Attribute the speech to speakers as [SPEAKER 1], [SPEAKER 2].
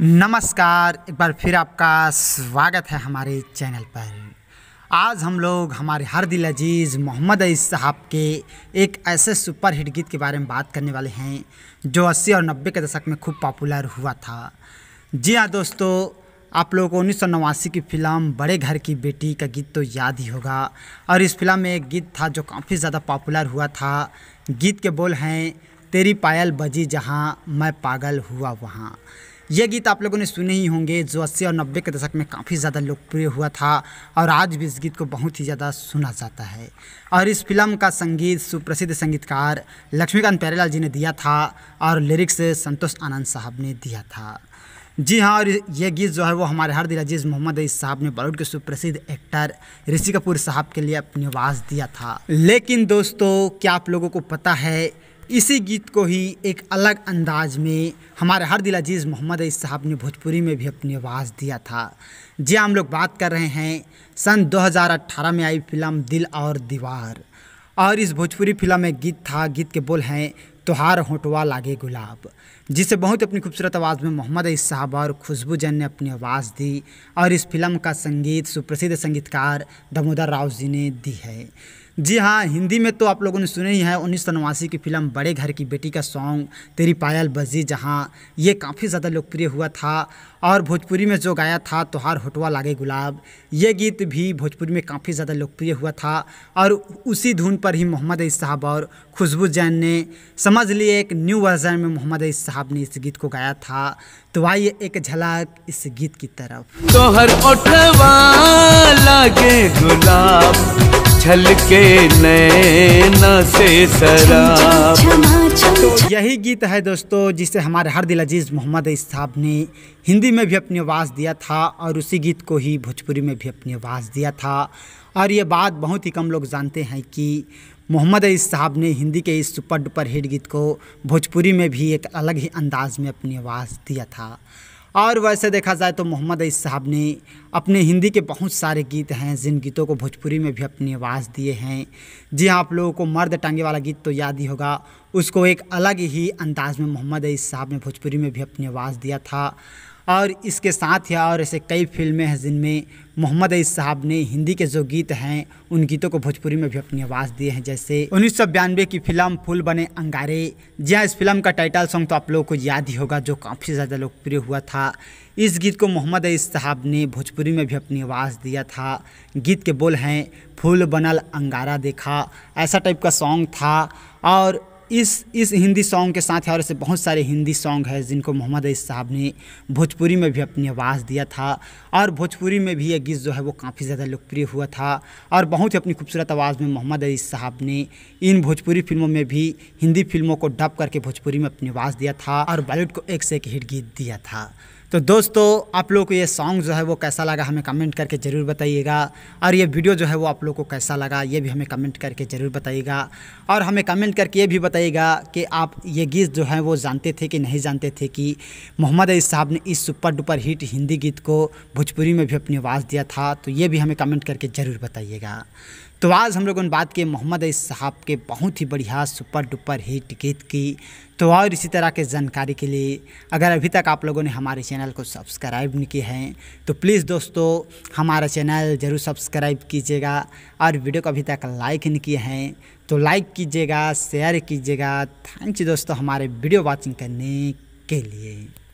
[SPEAKER 1] नमस्कार एक बार फिर आपका स्वागत है हमारे चैनल पर आज हम लोग हमारे हर दिल अजीज़ मोहम्मद अज़ीज़ साहब के एक ऐसे सुपर हिट गीत के बारे में बात करने वाले हैं जो 80 और 90 के दशक में खूब पॉपुलर हुआ था जी हाँ दोस्तों आप लोगों को उन्नीस की फ़िल्म बड़े घर की बेटी का गीत तो याद ही होगा और इस फिल्म में एक गीत था जो काफ़ी ज़्यादा पॉपुलर हुआ था गीत के बोल हैं तेरी पायल बजी जहाँ मैं पागल हुआ वहाँ ये गीत आप लोगों ने सुने ही होंगे जो अस्सी और नब्बे के दशक में काफ़ी ज़्यादा लोकप्रिय हुआ था और आज भी इस गीत को बहुत ही ज़्यादा सुना जाता है और इस फिल्म का संगीत सुप्रसिद्ध संगीतकार लक्ष्मीकांत प्यारेलाल जी ने दिया था और लिरिक्स संतोष आनंद साहब ने दिया था जी हाँ और ये गीत जो है वो हमारे हर दिल अजीज़ मोहम्मद अईस साहब ने बॉलीवुड के सुप्रसिद्ध एक्टर ऋषि कपूर साहब के लिए अपनी आवाज़ दिया था लेकिन दोस्तों क्या आप लोगों को पता है इसी गीत को ही एक अलग अंदाज में हमारे हर दिल अजीज़ मोहम्मद अई साहब ने भोजपुरी में भी अपनी आवाज़ दिया था जी हाँ, हम लोग बात कर रहे हैं सन 2018 में आई फिल्म दिल और दीवार और इस भोजपुरी फिल्म में गीत था गीत के बोल हैं तोहार होटवा लागे गुलाब जिसे बहुत अपनी खूबसूरत आवाज़ में मोहम्मद अई साहब और खुशबू जैन ने अपनी आवाज़ दी और इस फिल्म का संगीत सुप्रसिद्ध संगीतकार दामोदर राव जी ने दी है जी हाँ हिंदी में तो आप लोगों ने सुने ही है उन्नीस सौ नवासी की फिल्म बड़े घर की बेटी का सॉन्ग तेरी पायल बजी जहाँ ये काफ़ी ज़्यादा लोकप्रिय हुआ था और भोजपुरी में जो गाया था तोहार होटवा लागे गुलाब ये गीत भी भोजपुरी में काफ़ी ज़्यादा लोकप्रिय हुआ था और उसी धुन पर ही मोहम्मद अली साहब और खुशबू जैन ने समझ लिए एक न्यू वर्जन में मोहम्मद अली साहब ने इस गीत को गाया था तो आइए एक झलक इस गीत की तरफ तोहर लागे गुलाब छलके नैना से शराब तो यही गीत है दोस्तों जिसे हमारे हर दिल अजीज़ मोहम्मद साहब ने हिंदी में भी अपनी आवाज़ दिया था और उसी गीत को ही भोजपुरी में भी अपनी आवाज़ दिया था और ये बात बहुत ही कम लोग जानते हैं कि मोहम्मद अज़ीज़ साहब ने हिंदी के इस सुपर डुपर हिट गीत को भोजपुरी में भी एक अलग ही अंदाज में अपनी आवाज़ दिया था और वैसे देखा जाए तो मोहम्मद अई साहब ने अपने हिंदी के बहुत सारे गीत हैं जिन गीतों को भोजपुरी में भी अपनी आवाज़ दिए हैं जी हाँ आप लोगों को मर्द टांगे वाला गीत तो याद ही होगा उसको एक अलग ही अंदाज में मोहम्मद अई साहब ने भोजपुरी में भी अपनी आवाज़ दिया था और इसके साथ ही और ऐसे कई फिल्में हैं जिनमें मोहम्मद अई साहब ने हिंदी के जो गीत हैं उन गीतों को भोजपुरी में भी अपनी आवाज़ दिए हैं जैसे उन्नीस की फिल्म फूल बने अंगारे जहाँ इस फिल्म का टाइटल सॉन्ग तो आप लोगों को याद ही होगा जो काफ़ी ज़्यादा लोकप्रिय हुआ था इस गीत को मोहम्मद अई साहब ने भोजपुरी में भी अपनी आवाज़ दिया था गीत के बोल हैं फूल बनल अंगारा देखा ऐसा टाइप का सॉन्ग था और इस इस हिंदी सॉन्ग के साथ और ऐसे बहुत सारे हिंदी सॉन्ग हैं जिनको मोहम्मद अज़ीज़ साहब ने भोजपुरी में भी अपनी आवाज़ दिया था और भोजपुरी में भी ये गीत जो है वो काफ़ी ज़्यादा लोकप्रिय हुआ था और बहुत ही अपनी खूबसूरत आवाज़ में मोहम्मद अजीज़ साहब ने इन भोजपुरी फिल्मों में भी हिंदी फिल्मों को डब करके भोजपुरी में अपनी आवाज़ दिया था और बॉलीवुड को एक से एक हिट गीत दिया था तो दोस्तों आप लोग को ये सॉन्ग जो है वो कैसा लगा हमें कमेंट करके ज़रूर बताइएगा और ये वीडियो जो है वो आप लोग को कैसा लगा ये भी हमें कमेंट करके ज़रूर बताइएगा और हमें कमेंट करके ये भी बताइएगा कि आप ये गीत जो है वो जानते थे कि नहीं जानते थे कि मोहम्मद अली साहब ने इस सुपर डुपर हिट हिंदी गीत को भोजपुरी में भी अपनी आवाज़ दिया था तो ये भी हमें कमेंट करके ज़रूर बताइएगा तो आज हम लोग उन बात के मोहम्मद अई साहब के बहुत ही बढ़िया सुपर डुपर हिट गीत की तो और इसी तरह के जानकारी के लिए अगर अभी तक आप लोगों ने हमारे चैनल को सब्सक्राइब नहीं किए हैं तो प्लीज़ दोस्तों हमारा चैनल ज़रूर सब्सक्राइब कीजिएगा और वीडियो को अभी तक लाइक नहीं किए हैं तो लाइक कीजिएगा शेयर कीजिएगा थैंक यू दोस्तों हमारे वीडियो वॉचिंग करने के लिए